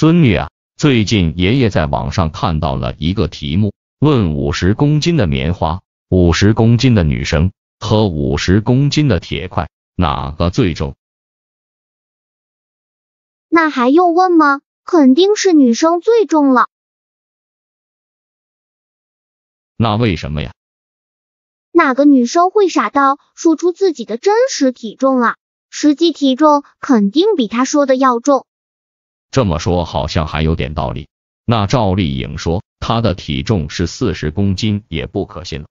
孙女啊，最近爷爷在网上看到了一个题目，问五十公斤的棉花、五十公斤的女生和五十公斤的铁块哪个最重？那还用问吗？肯定是女生最重了。那为什么呀？哪个女生会傻到说出自己的真实体重啊？实际体重肯定比她说的要重。这么说好像还有点道理。那赵丽颖说她的体重是四十公斤也不可信了。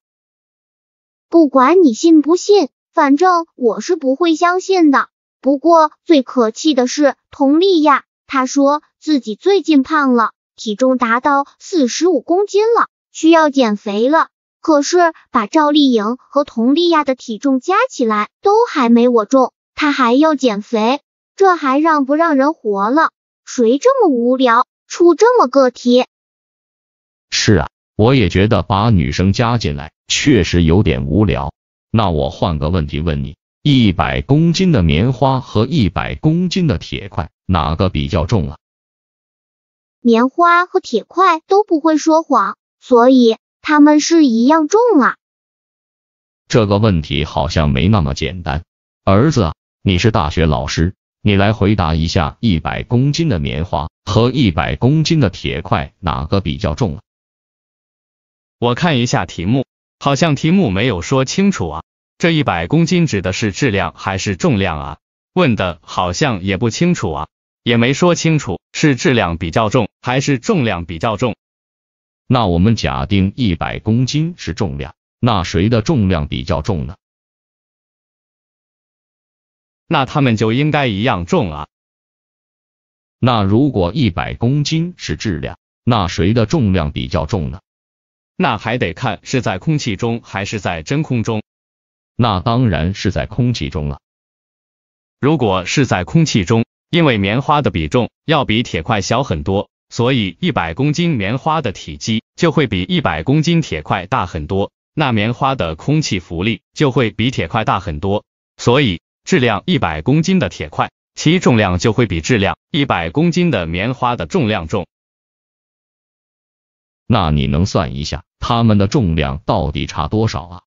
不管你信不信，反正我是不会相信的。不过最可气的是佟丽娅，她说自己最近胖了，体重达到四十五公斤了，需要减肥了。可是把赵丽颖和佟丽娅的体重加起来都还没我重，她还要减肥，这还让不让人活了？谁这么无聊出这么个题？是啊，我也觉得把女生加进来确实有点无聊。那我换个问题问你，一百公斤的棉花和一百公斤的铁块哪个比较重啊？棉花和铁块都不会说谎，所以它们是一样重啊。这个问题好像没那么简单。儿子啊，你是大学老师。你来回答一下，一百公斤的棉花和一百公斤的铁块哪个比较重啊？我看一下题目，好像题目没有说清楚啊，这一百公斤指的是质量还是重量啊？问的好像也不清楚啊，也没说清楚是质量比较重还是重量比较重。那我们假定一百公斤是重量，那谁的重量比较重呢？那他们就应该一样重啊。那如果一百公斤是质量，那谁的重量比较重呢？那还得看是在空气中还是在真空中。那当然是在空气中了。如果是在空气中，因为棉花的比重要比铁块小很多，所以一百公斤棉花的体积就会比一百公斤铁块大很多。那棉花的空气浮力就会比铁块大很多，所以。质量一百公斤的铁块，其重量就会比质量一百公斤的棉花的重量重。那你能算一下它们的重量到底差多少啊？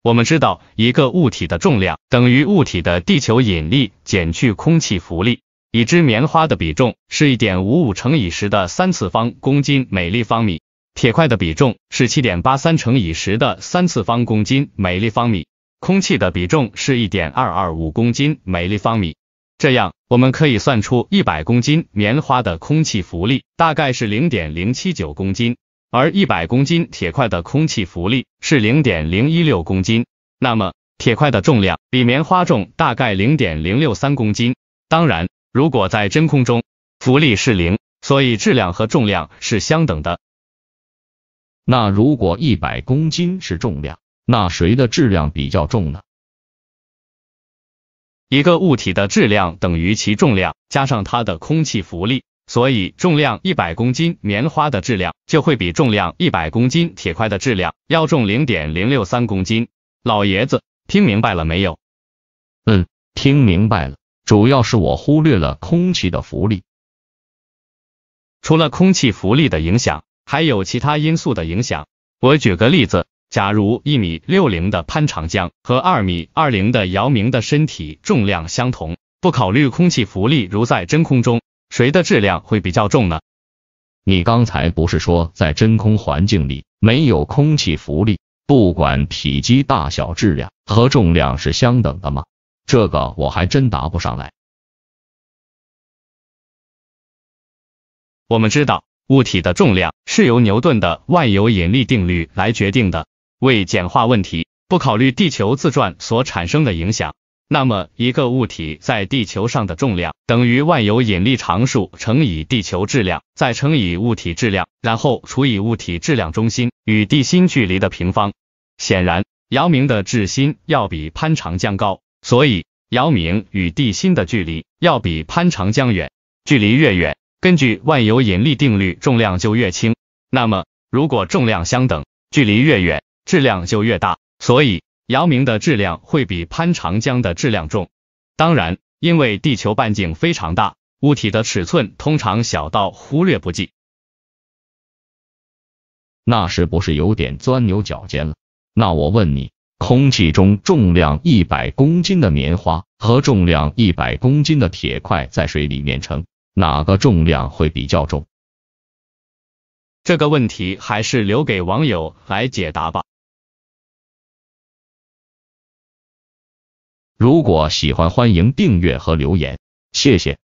我们知道，一个物体的重量等于物体的地球引力减去空气浮力。已知棉花的比重是一点五五乘以十的三次方公斤每立方米。铁块的比重是七点八三乘以十的三次方公斤每立方米，空气的比重是一点二二五公斤每立方米。这样，我们可以算出一百公斤棉花的空气浮力大概是零点零七九公斤，而一百公斤铁块的空气浮力是零点零一六公斤。那么，铁块的重量比棉花重大概零点零六三公斤。当然，如果在真空中，浮力是零，所以质量和重量是相等的。那如果一百公斤是重量，那谁的质量比较重呢？一个物体的质量等于其重量加上它的空气浮力，所以重量一百公斤棉花的质量就会比重量一百公斤铁块的质量要重零点零六三公斤。老爷子，听明白了没有？嗯，听明白了，主要是我忽略了空气的浮力。除了空气浮力的影响。还有其他因素的影响。我举个例子，假如一米六零的潘长江和二米二零的姚明的身体重量相同，不考虑空气浮力，如在真空中，谁的质量会比较重呢？你刚才不是说在真空环境里没有空气浮力，不管体积大小，质量和重量是相等的吗？这个我还真答不上来。我们知道。物体的重量是由牛顿的万有引力定律来决定的。为简化问题，不考虑地球自转所产生的影响，那么一个物体在地球上的重量等于万有引力常数乘以地球质量再乘以物体质量，然后除以物体质量中心与地心距离的平方。显然，姚明的质心要比潘长江高，所以姚明与地心的距离要比潘长江远。距离越远。根据万有引力定律，重量就越轻。那么，如果重量相等，距离越远，质量就越大。所以，姚明的质量会比潘长江的质量重。当然，因为地球半径非常大，物体的尺寸通常小到忽略不计。那是不是有点钻牛角尖了？那我问你，空气中重量一百公斤的棉花和重量一百公斤的铁块在水里面称？哪个重量会比较重？这个问题还是留给网友来解答吧。如果喜欢，欢迎订阅和留言，谢谢。